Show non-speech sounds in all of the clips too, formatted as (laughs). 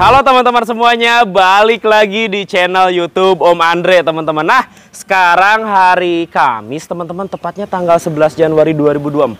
halo teman-teman semuanya, balik lagi di channel YouTube Om Andre, teman-teman. Nah, sekarang hari Kamis, teman-teman, tepatnya tanggal 11 Januari 2024,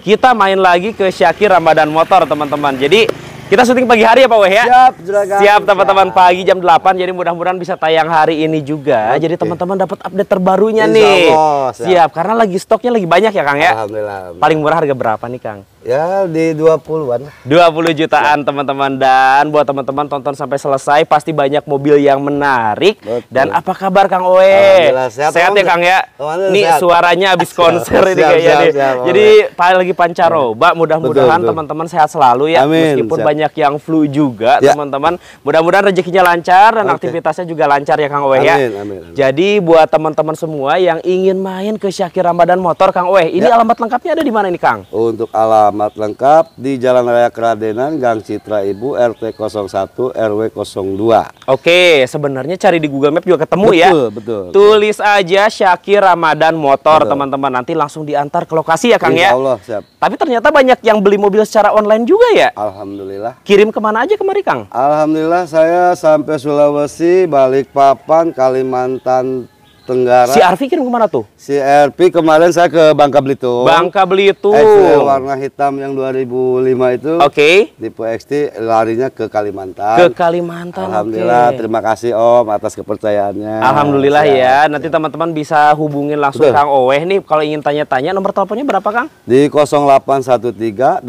kita main lagi ke Syakir Ramadan Motor, teman-teman. Jadi, kita syuting pagi hari ya Pak Weh ya? Siap, juragan. Siap teman-teman ya. pagi jam 8 jadi mudah-mudahan bisa tayang hari ini juga. Oke. Jadi teman-teman dapat update terbarunya Insya nih. Allah, siap. siap. karena lagi stoknya lagi banyak ya Kang ya? Alhamdulillah. Paling murah harga berapa nih Kang? Ya di 20-an. 20 jutaan teman-teman ya. dan buat teman-teman tonton sampai selesai pasti banyak mobil yang menarik. Betul. Dan apa kabar Kang Oe? Sehat, sehat ya Kang ya? Nih suaranya habis (laughs) konser siap, ini kayaknya siap, siap, siap, Jadi pak lagi pancaroba mudah-mudahan teman-teman sehat selalu ya Amin, meskipun siap. banyak yang flu juga ya. teman-teman. Ya. Mudah-mudahan rezekinya lancar dan okay. aktivitasnya juga lancar ya Kang Oe ya. Amin, amin, amin. Jadi buat teman-teman semua yang ingin main ke Syakir Ramadan Motor Kang Oe, ini ya. alamat lengkapnya ada di mana nih Kang? Untuk alam alamat lengkap di Jalan Raya Keradenan, Gang Citra Ibu, RT 01, RW 02. Oke, sebenarnya cari di Google Map juga ketemu ya. betul, ya. Betul, betul. Tulis aja Syakir Ramadan Motor, teman-teman. Nanti langsung diantar ke lokasi ya, Kang Insya ya. Allah, siap. Tapi ternyata banyak yang beli mobil secara online juga ya. Alhamdulillah. Kirim kemana aja kemari, Kang? Alhamdulillah, saya sampai Sulawesi, Balikpapan, Kalimantan Tenggara. Si Arfi kirim kemana tuh? Si Arfi kemarin saya ke Bangka Belitung. Bangka Belitung. Eh, warna hitam yang 2005 itu. Oke. Okay. Tipe XT larinya ke Kalimantan. Ke Kalimantan. Alhamdulillah. Okay. Terima kasih Om atas kepercayaannya. Alhamdulillah ya. ya. Nanti teman-teman bisa hubungin langsung Betul. Kang Oweh nih kalau ingin tanya-tanya. Nomor teleponnya berapa Kang? Di 0813 887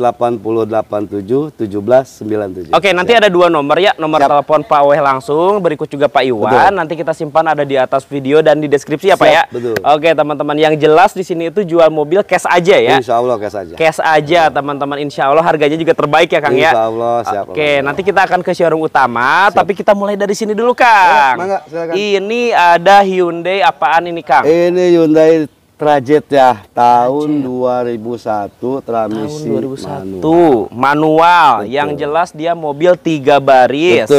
1797. Oke, okay, nanti ya. ada dua nomor ya. Nomor Siap. telepon Pak Oweh langsung. Berikut juga Pak Iwan. Betul. Nanti kita simpan ada di atas video dan di deskripsi ya Siap, Pak ya. Betul. Oke teman-teman yang jelas di sini itu jual mobil cash aja ya. Insya Allah cash aja. Cash aja teman-teman Insya Allah harganya juga terbaik ya Kang Insya ya. Insya Allah Oke Allah. nanti kita akan ke showroom utama siap. tapi kita mulai dari sini dulu Kang. Ya, mangga, Ini ada Hyundai apaan ini Kang? Ini Hyundai Trajet ya tahun Trajet. 2001 transmisi tahun 2001 manual, manual yang jelas dia mobil tiga baris.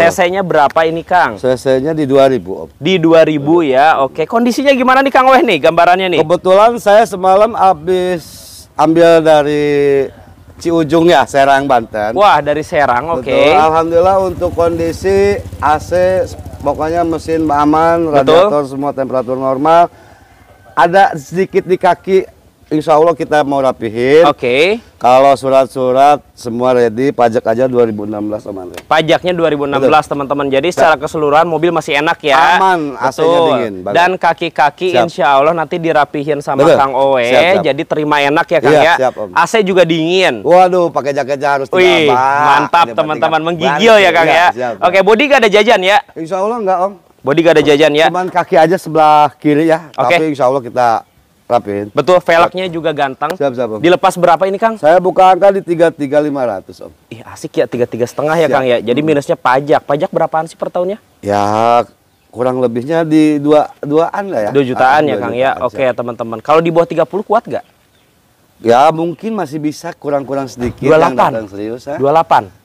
CC-nya berapa ini Kang? CC-nya di 2000 Om. Di 2000 Betul. ya. Oke, kondisinya gimana nih Kang Weh nih gambarannya nih? Kebetulan saya semalam habis ambil dari Ciujung ya, Serang Banten. Wah, dari Serang, oke. Okay. Alhamdulillah untuk kondisi AC pokoknya mesin aman, Betul. radiator semua temperatur normal ada sedikit di kaki Insya Allah kita mau rapihin. Oke. Okay. Kalau surat-surat semua ready, pajak aja 2016 teman. Pajaknya 2016 teman-teman. Jadi secara keseluruhan mobil masih enak ya. Aman, AC-nya dingin. Dan kaki-kaki Insya Allah nanti dirapihin sama Betul. Kang Oe. Siap, siap. Jadi terima enak ya Kang iya, ya. Siap, om. AC juga dingin. Waduh, pakai jaketnya harus tambah. mantap teman-teman menggigil Bantu. ya Kang ya. ya. Siap, Oke, body gak ada jajan ya? Insya Allah enggak Om. Bodi gak ada jajan ya. Cuman kaki aja sebelah kiri ya. Okay. Tapi insya Allah kita rapin. Betul, velgnya juga ganteng. Siap, siap, om. Dilepas berapa ini, Kang? Saya buka angka di ratus Om. Ih, asik ya tiga tiga setengah ya, Kang ya. Jadi hmm. minusnya pajak. Pajak berapaan sih per tahunnya? Ya kurang lebihnya di dua duaan lah ya. Dua jutaan ah, ya, dua Kang ya. jutaan, ya. Oke, okay, teman-teman. Kalau di bawah tiga puluh kuat gak? Ya, mungkin masih bisa kurang-kurang sedikit 28. yang Dua serius ya.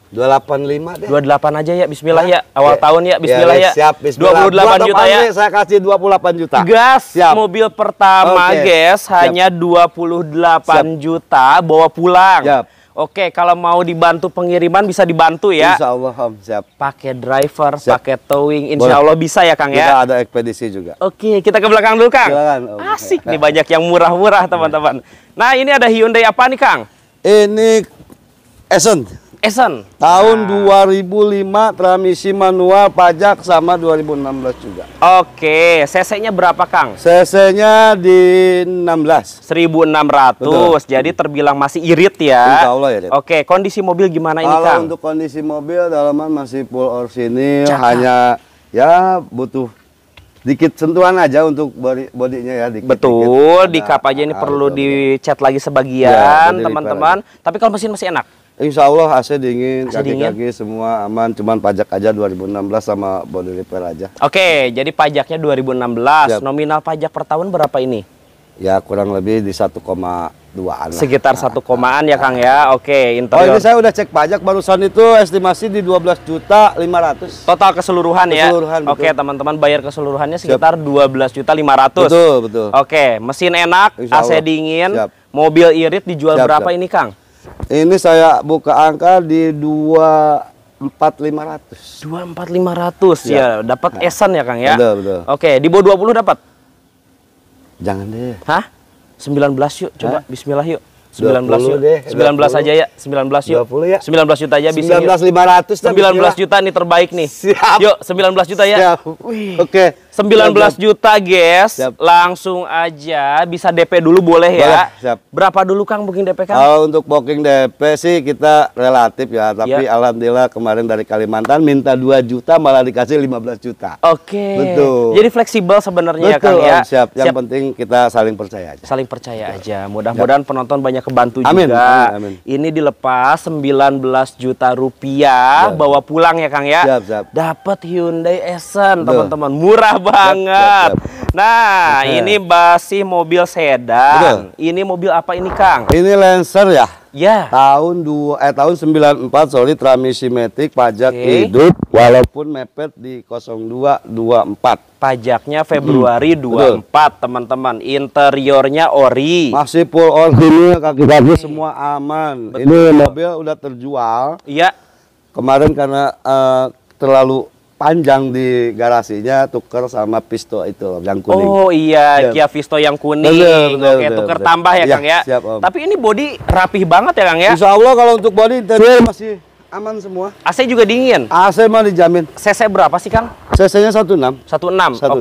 285 deh. 28 aja ya, bismillah ya. ya. Awal ya. tahun ya, ya bismillah ya. ya. Siap, bismillah. 28 juta ya. Saya kasih 28 juta. Gas, siap. mobil pertama, okay. guys, siap. dua 28 siap. juta bawa pulang. Siap. Oke, kalau mau dibantu pengiriman bisa dibantu ya. Insya Allah, Om. Siap. Pakai driver, pakai towing. Insya Boleh. Allah bisa ya, Kang ya. Kita ada ekspedisi juga. Oke, kita ke belakang dulu, Kang. Silakan, om. Asik nih banyak yang murah-murah, teman-teman. Nah, ini ada Hyundai apa nih, Kang? Ini Essence Esen. Tahun nah. 2005 transmisi manual pajak sama 2016 juga. Oke, CC-nya berapa Kang? CC-nya di 16. 1600. Betul. Jadi terbilang masih irit ya. Insya Allah ya. Oke, kondisi mobil gimana Kalau ini Kang? Kalau untuk kondisi mobil dalaman masih full orsinil hanya ya butuh dikit sentuhan aja untuk body bodinya ya dikit, betul dikit. di kap aja ini perlu dicat lagi iya, sebagian teman-teman ya, tapi kalau mesin masih enak Insya Allah AC dingin, kaki-kaki semua aman, cuman pajak aja 2016 sama body repair aja. Oke, jadi pajaknya 2016, Siap. nominal pajak per tahun berapa ini? Ya kurang lebih di 1,2 an. Sekitar satu komaan nah, ya nah, Kang ya, oke interior. Oh ini saya udah cek pajak barusan itu estimasi di 12 juta 500. Total keseluruhan, keseluruhan ya? Keseluruhan, okay, Oke teman-teman bayar keseluruhannya sekitar Siap. 12 juta 500. Betul, betul. Oke, mesin enak, AC dingin, Siap. mobil irit dijual Siap, berapa ini Kang? Ini saya buka angka di 24500. 24500 ya, ya. Dapat nah. esan ya Kang ya. Betul betul. Oke di bawah 20 dapat. Jangan deh. Hah? 19 yuk. Coba Hah? Bismillah yuk. 19 yuk. Deh, 19 20. aja ya. 19 yuk. 20 ya. 19 juta aja bisa. 19500 19 juta nih terbaik nih. Siap. Yuk 19 juta ya. Siap. Oke. Okay. 19 siap, juta, guys. Siap. Langsung aja bisa DP dulu boleh, ya. boleh ya. Siap. Berapa dulu Kang booking DP Kang? Kalau untuk booking DP sih kita relatif ya, tapi iya. alhamdulillah kemarin dari Kalimantan minta 2 juta malah dikasih 15 juta. Oke. Okay. Betul. Jadi fleksibel sebenarnya Kang ya. Siap. Yang siap. penting kita saling percaya aja. Saling percaya Betul. aja. Mudah-mudahan penonton banyak kebantu amin. juga. Amin, amin. Ini dilepas 19 juta rupiah siap. bawa pulang ya Kang ya. Siap, siap. Dapat Hyundai Essen teman-teman. Murah banget. Yep, yep, Nah, okay. ini basi mobil sedan. Betul. Ini mobil apa ini, Kang? Ini Lancer ya. Ya. Tahun dua eh tahun 94 sorry transmisi metik pajak okay. hidup walaupun mepet di 0224. Pajaknya hmm. Februari hmm. 24, teman-teman. Interiornya ori. Masih full ori kaki kaki okay. semua aman. Betul. Ini mobil udah terjual. Iya. Kemarin karena uh, terlalu panjang di garasinya tuker sama pisto itu yang kuning. Oh iya, yeah. Kia Visto yang kuning. Betul, betul, Oke, betul, tuker betul. tambah ya, ya Kang ya. Siap, om. Tapi ini body rapih banget ya Kang ya. Insya Allah kalau untuk body interior masih aman semua. AC juga dingin. AC mah dijamin. CC berapa sih Kang? CC-nya 16. 16. Oke,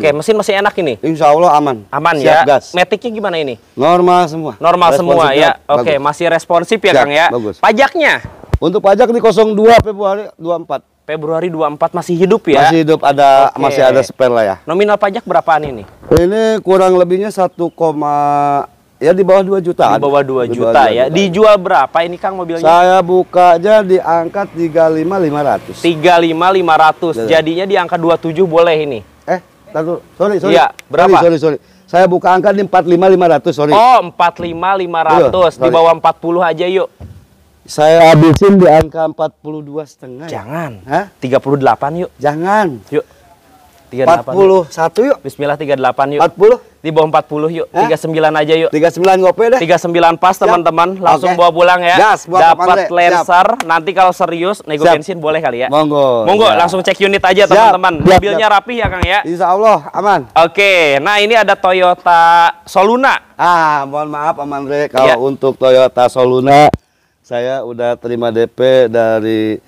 Oke, mesin masih enak ini. Insya Allah aman. Aman Siap ya. Gas. Metiknya gimana ini? Normal semua. Normal semua ya. Oke, okay, masih responsif ya Siap, Kang ya. Bagus. Pajaknya? Untuk pajak di 02 Februari 24. Februari 24 masih hidup ya? Masih hidup, ada Oke. masih ada spare lah ya. Nominal pajak berapaan ini? Ini kurang lebihnya 1, ya di bawah 2 juta. Di bawah 2 juta, juta ya. Juta. Dijual berapa ini Kang mobilnya? Saya buka aja di angka 35.500. 35.500. Iya. Jadinya di angka 27 boleh ini. Eh, tunggu. Sorry, sorry. Iya, berapa? Sorry, sorry, sorry. Saya buka angka di 45.500, sorry. Oh, 45.500. Iya, di bawah 40 aja yuk. Saya habisin di angka 42 setengah. Ya? Jangan. Hah? 38 yuk. Jangan. Yuk. 38. 41 yuk. Bismillah 38 yuk. 40. Di bawah 40 yuk. Hah? 39 aja yuk. 39 gope deh. 39 pas teman-teman. Langsung okay. bawa pulang ya. Gas, Dapat lensar. Nanti kalau serius nego Siap. bensin boleh kali ya. Monggo. Monggo ya. langsung cek unit aja teman-teman. Mobilnya rapi ya Kang ya. Insya Allah aman. Oke. Nah ini ada Toyota Soluna. Ah mohon maaf Aman Re kalau ya. untuk Toyota Soluna saya udah terima DP dari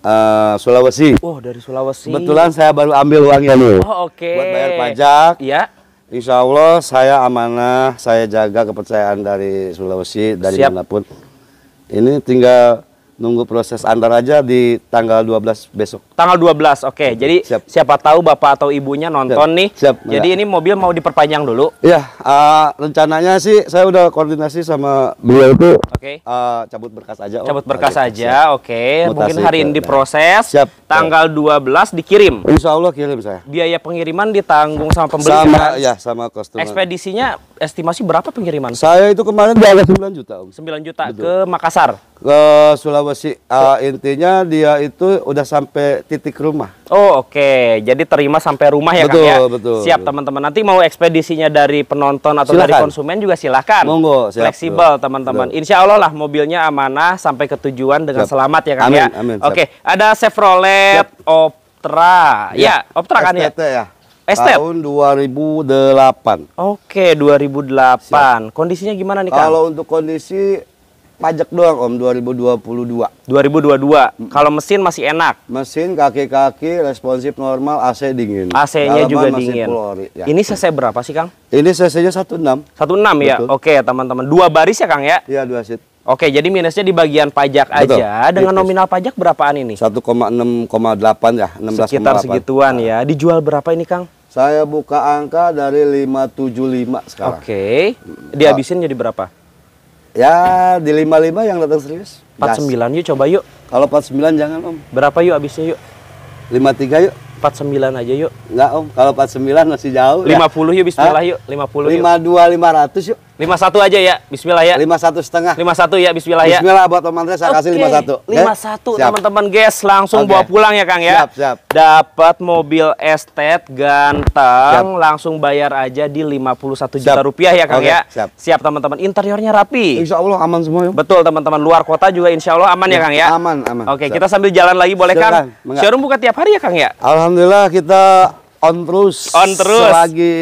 uh, Sulawesi. Oh, dari Sulawesi. Kebetulan saya baru ambil uangnya nih. Oh, oke. Okay. Buat bayar pajak. Iya. Insya Allah saya amanah, saya jaga kepercayaan dari Sulawesi, dari Siap. manapun. Ini tinggal nunggu proses antar aja di tanggal 12 besok. Tanggal 12. Oke. Okay. Jadi siap. siapa tahu Bapak atau ibunya nonton siap. nih. Siap. Jadi ini mobil mau diperpanjang dulu. Iya, uh, rencananya sih saya udah koordinasi sama beliau itu. Oke. Okay. Uh, eh, cabut berkas aja. Oh. Cabut berkas aja. Oke. Okay. Mungkin hari ini diproses. Siap. Tanggal 12 dikirim. Insya Allah kirim saya. Biaya pengiriman ditanggung sama pembeli. Sama kan? ya, sama customer. Ekspedisinya estimasi berapa pengiriman? Saya itu kemarin di 9 juta, Om. 9 juta Betul. ke Makassar ke Sulawesi uh, intinya dia itu udah sampai titik rumah. Oh oke, okay. jadi terima sampai rumah ya betul, Kang ya. Betul. Siap teman-teman. Nanti mau ekspedisinya dari penonton atau silahkan. dari konsumen juga silahkan. Monggo. Siap, Fleksibel teman-teman. Insya Allah lah mobilnya amanah sampai ke tujuan dengan siap. selamat ya Kang amin, ya. Amin, oke, okay. ada Chevrolet siap. Optra. Ya, ya Optra kan ya. ya. ya. Estet? Tahun 2008. Oke, okay, 2008. Siap. Kondisinya gimana nih, Kang? Kalau untuk kondisi pajak doang Om 2022. 2022. Hmm. Kalau mesin masih enak. Mesin kaki-kaki responsif normal, AC dingin. AC-nya juga dingin. pulori, ya. Ini cc berapa sih, Kang? Ini cc-nya 16. 16 ya. Oke, teman-teman. Dua baris ya, Kang ya? Iya, dua seat. Oke, jadi minusnya di bagian pajak Betul. aja. Dengan Betul. nominal pajak berapaan ini? 1,6,8 ya, 16, Sekitar segituan ya. Nah. Dijual berapa ini, Kang? Saya buka angka dari 575 sekarang. Oke. Dihabisin jadi berapa? Ya di lima lima yang datang serius. 49 yuk coba yuk. Kalau empat sembilan jangan om. Berapa yuk abisnya yuk? Lima tiga yuk. Empat sembilan aja yuk. Enggak om, kalau empat sembilan masih jauh. Lima puluh yuk bismillah Hah? yuk, puluh. Lima dua lima ratus yuk lima satu aja ya, bismillah ya. lima satu setengah. lima satu ya, bismillah ya. Bismillah buat teman saya okay. kasih lima satu lima satu teman-teman guys, langsung okay. bawa pulang ya Kang ya. Siap, siap. Dapat mobil estet ganteng, siap. langsung bayar aja di lima puluh satu juta rupiah ya Kang okay. ya. Siap. Siap teman-teman, interiornya rapi. Insya Allah aman semua ya. Betul teman-teman, luar kota juga insya Allah aman ya, ya Kang ya. Aman, aman. Oke, kita sambil jalan lagi boleh kan Kang? Showroom buka tiap hari ya Kang ya? Alhamdulillah kita on terus. On terus. Selagi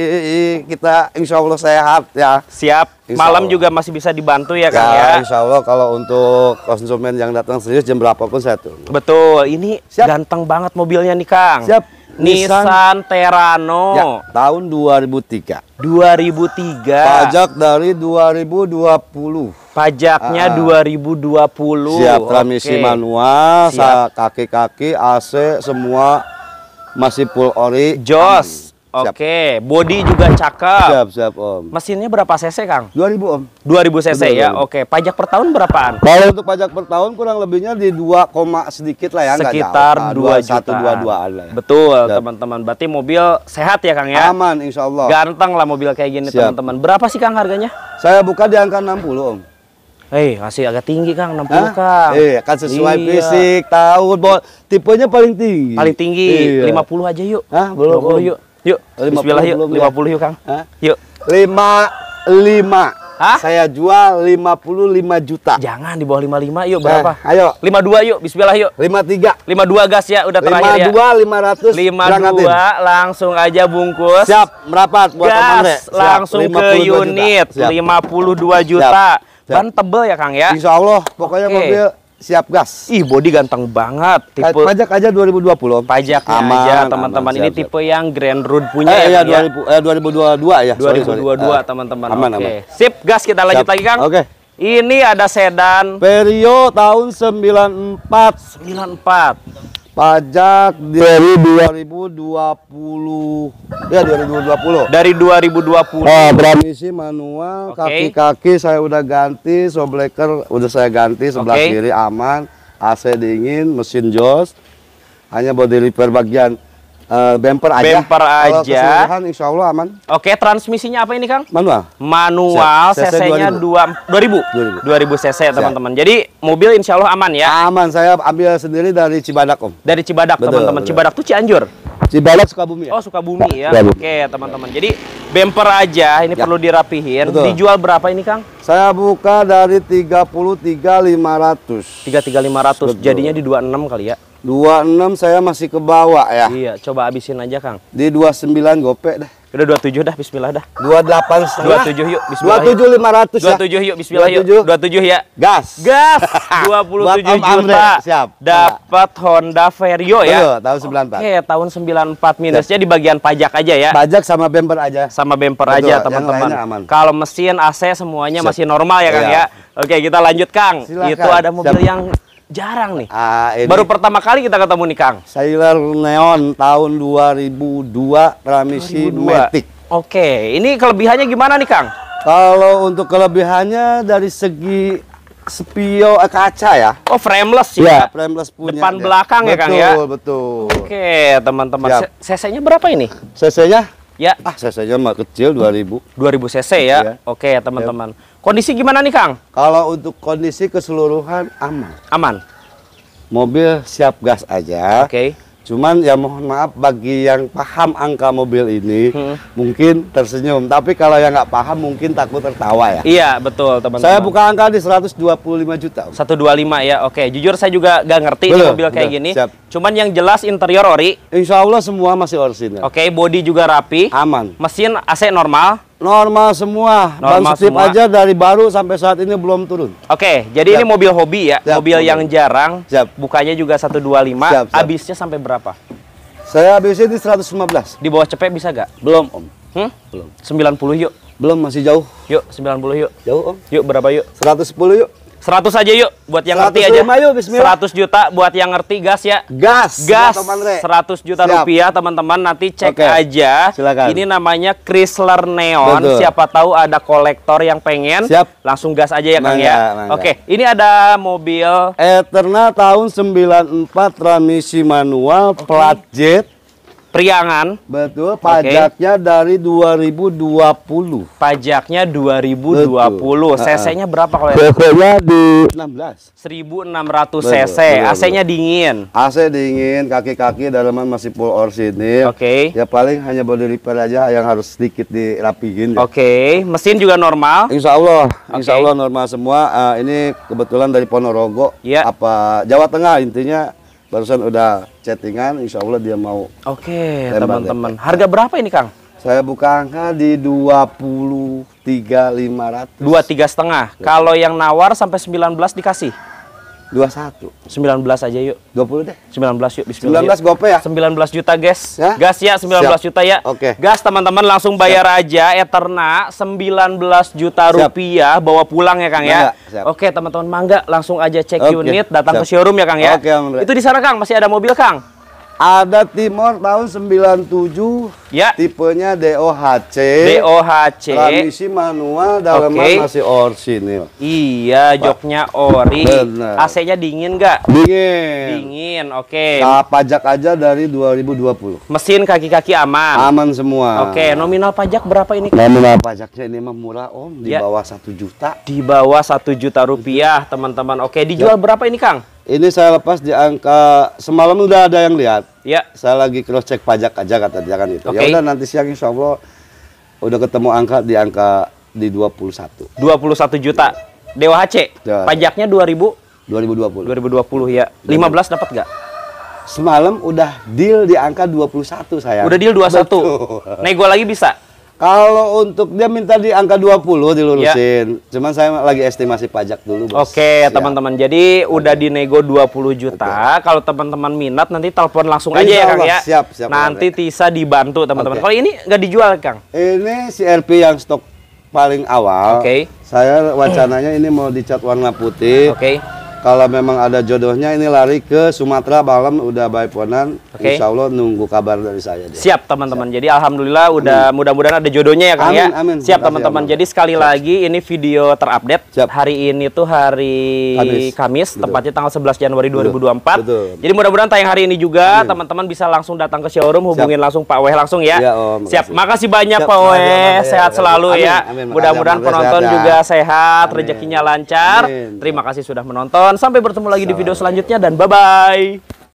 kita insya Allah sehat ya. Siap. Insya Malam Allah. juga masih bisa dibantu ya, ya kan ya. Insya Allah kalau untuk konsumen yang datang serius jam berapa pun saya tuh. Betul. Ini Siap. ganteng banget mobilnya nih Kang. Siap. Nissan, Nissan Terano ya, tahun 2003. 2003. Pajak dari 2020. Pajaknya ah. 2020. Siap transmisi okay. manual, kaki-kaki, AC semua masih full ori. Jos. Oke, okay. body juga cakep. Siap, siap, Om. Mesinnya berapa cc, Kang? 2000, Om. 2000 cc 2000. ya. Oke, okay. pajak per tahun berapaan? Kalau untuk pajak per tahun kurang lebihnya di 2, sedikit lah ya, sekitar enggak 2 ah, juta. 1 2 2 lah ya. Betul, teman-teman. Berarti mobil sehat ya, Kang ya? Aman, insyaallah Ganteng lah mobil kayak gini, teman-teman. Berapa sih, Kang, harganya? Saya buka di angka 60, Om. Hei, kasih agak tinggi Kang, 60 Hah? Kang. Eh, kan sesuai iya. fisik, tahu, bol, tipenya paling tinggi. Paling tinggi, iya. 50 aja yuk. Hah, belum. 50 yuk. Yuk, 50 bismillah yuk, 50 ya. yuk Kang. Hah? Yuk. 55. Hah? Saya jual 55 juta. Jangan di bawah 55 yuk berapa? Eh, ayo. 52 yuk bismillah yuk. 53. 52 gas ya udah terakhir 52, ya. 52 500 52 langsung aja bungkus. Siap, merapat buat gas, Siap, langsung ke unit juta. Siap. 52 juta. Siap Ban tebel ya Kang ya? Insya Allah, pokoknya okay. mobil siap gas. Ih, body ganteng banget. Tipe pajak aja 2020. Pajak aja teman-teman. Ini siap, tipe siap. yang Grand Road punya eh, ya. Iya, 2000, ya? eh, 2022 ya. 2022 eh, teman-teman. Oke. Okay. Sip, gas kita lanjut siap. lagi, Kang. Oke. Okay. Ini ada sedan Vario tahun 94. 94 pajak dari 2020 ya 2020 dari 2020 oh, transmisi manual kaki-kaki okay. saya udah ganti shockbreaker udah saya ganti sebelah okay. kiri aman AC dingin mesin jos hanya body repair bagian Bumper eh, bemper aja. Bemper aja. Kalau insya Allah aman. Oke, transmisinya apa ini Kang? Manual. Manual, cc-nya 2000. 2000. 2000 cc teman-teman. Jadi mobil insya Allah aman ya? Aman, saya ambil sendiri dari Cibadak Om. Dari Cibadak teman-teman. Cibadak tuh Cianjur? Cibadak Sukabumi ya? Oh suka bumi ya? Sukabumi. Oke teman-teman. Jadi bemper aja ini ya. perlu dirapihin. Betul. Dijual berapa ini Kang? Saya buka dari 33.500. 33.500 jadinya di 26 kali ya? dua enam saya masih ke bawah ya. Iya, coba abisin aja, Kang. Di dua sembilan gopek dah. Udah tujuh dah, bismillah dah. dua delapan dua tujuh yuk, bismillah. lima ratus ya. dua tujuh yuk, bismillah 27. yuk. tujuh ya. Gas. Gas. (laughs) dua 27 juta. Amre. Siap. Dapat Honda Vario ya. Betul, tahun 94. Oke, tahun sembilan empat minusnya di bagian pajak aja ya. Pajak sama bumper aja. Sama bumper Betul, aja, teman-teman. Kalau mesin AC semuanya Siap. masih normal ya, Kang ya. Oke, kita lanjut, Kang. Silakan. Itu ada mobil Siap. yang Jarang nih. Ah, ini. Baru pertama kali kita ketemu nih Kang. Sailor Neon tahun 2002 Ramisi Matic. Oke, ini kelebihannya gimana nih Kang? Kalau untuk kelebihannya dari segi Spio eh, kaca ya. Oh, frameless ya. Iya, frameless punya. Depan dia. belakang betul, ya, Kang ya. Betul, betul. Oke, teman-teman. CC-nya berapa ini? CC-nya Ya. Ah, cc-nya mah kecil 2000. 2000 cc ya. ya. Oke, ya teman-teman. Iya. Kondisi gimana nih, Kang? Kalau untuk kondisi keseluruhan aman. Aman. Mobil siap gas aja. Oke. Okay. Cuman ya mohon maaf bagi yang paham angka mobil ini hmm. mungkin tersenyum, tapi kalau yang nggak paham mungkin takut tertawa ya. Iya, betul teman-teman. Saya buka angka di 125 juta. Satu dua lima ya. Oke, jujur saya juga nggak ngerti betul, mobil kayak kayak gini. Siap. Cuman yang jelas interior ori. Insya Allah semua masih orsin. Oke, okay, body juga rapi. Aman. Mesin AC normal. Normal semua. Normal Ban semua. aja dari baru sampai saat ini belum turun. Oke, okay, jadi siap. ini mobil hobi ya, siap, mobil siap. yang jarang. Siap. Bukanya juga 125. Siap, siap. Habisnya sampai berapa? Saya habisnya di 115. Di bawah cepet bisa gak? Belum, Om. Hmm? Belum. 90 yuk. Belum, masih jauh. Yuk, 90 yuk. Jauh, Om. Yuk, berapa yuk? 110 yuk. 100 aja yuk buat yang ngerti aja. Yuk, 100 juta buat yang ngerti gas ya. Gas. Gas. 100 juta Siap. rupiah teman-teman nanti cek okay. aja. Silakan. Ini namanya Chrysler Neon. Betul. Siapa tahu ada kolektor yang pengen. Siap. Langsung gas aja ya Kang ya. Oke, Oke, ini ada mobil Eterna tahun 94 transmisi manual okay. plat jet Priangan. Betul, pajaknya okay. dari 2020. Pajaknya 2020. CC-nya berapa kalau ya? CC-nya di 16. 1600 cc. AC-nya dingin. AC dingin, kaki-kaki dalaman masih full or sini. Oke. Okay. Ya paling hanya body repair aja yang harus sedikit dirapihin. Ya. Oke, okay. mesin juga normal. Insya Allah, okay. Insya Allah normal semua. Uh, ini kebetulan dari Ponorogo. Yeah. Apa Jawa Tengah intinya barusan udah chattingan insya Allah dia mau oke okay, teman-teman harga berapa ini Kang saya buka angka di dua puluh tiga lima ratus dua tiga setengah ya. kalau yang nawar sampai 19 dikasih dua satu sembilan belas aja yuk. 20 deh. sembilan belas yuk bismillah. belas gope ya. sembilan belas juta guys. Ya? Gas ya sembilan belas juta ya. Oke. Okay. Gas teman-teman langsung bayar Siap. aja Eterna belas juta Siap. rupiah bawa pulang ya Kang ya. Oke, Oke, teman-teman mangga langsung aja cek okay. unit datang Siap. ke showroom ya Kang ya. Oke, okay, Itu di sana Kang masih ada mobil Kang? Ada Timor tahun 97, ya. tipenya DOHC. DOHC. Transmisi manual, dalam okay. masih orsinil. Iya, joknya ori. AC-nya dingin nggak? Dingin. Dingin, oke. Okay. Nah, pajak aja dari 2020. Mesin kaki-kaki aman? Aman semua. Oke, okay. nominal pajak berapa ini? Nominal pajaknya ini mah murah, Om. Di ya. bawah 1 juta. Di bawah 1 juta rupiah, teman-teman. Oke, okay. dijual ya. berapa ini, Kang? Ini saya lepas di angka semalam udah ada yang lihat. Ya. Saya lagi cross check pajak aja kata jangan itu. Okay. Ya udah nanti siang insya Allah udah ketemu angka di angka di 21. 21 juta. Ya. HC. Ya. Pajaknya 2000 2020. 2020 ya. 15 dapat enggak? Semalam udah deal di angka 21 saya. Udah deal 21. Betul. Nego lagi bisa? Kalau untuk dia minta di angka 20 dilulusin. Ya. Cuman saya lagi estimasi pajak dulu, Bos. Oke, teman-teman. Jadi Oke. udah dinego 20 juta. Oke. Kalau teman-teman minat nanti telepon langsung Insya aja ya, Kang ya. Siap, siap. Nanti ya. Tisa dibantu, teman-teman. Kalau ini nggak dijual, Kang? Ini si yang stok paling awal. Oke. Saya wacananya ini mau dicat warna putih. Oke kalau memang ada jodohnya ini lari ke Sumatera malam udah byponan okay. Insya Allah nunggu kabar dari saya deh. siap teman-teman jadi alhamdulillah udah mudah-mudahan ada jodohnya ya Kang ya amin. siap teman-teman jadi sekali siap. lagi ini video terupdate siap. hari ini tuh hari Kamis, Kamis tepatnya tanggal 11 Januari 2024 Betul. jadi mudah-mudahan tayang hari ini juga teman-teman bisa langsung datang ke showroom hubungin siap. langsung Pak Weh langsung ya, ya om, oh, siap makasih banyak siap. Pak Weh sehat selalu ya. amin, ya mudah-mudahan penonton juga sehat rezekinya lancar terima kasih sudah menonton Sampai bertemu lagi di video selanjutnya dan bye-bye.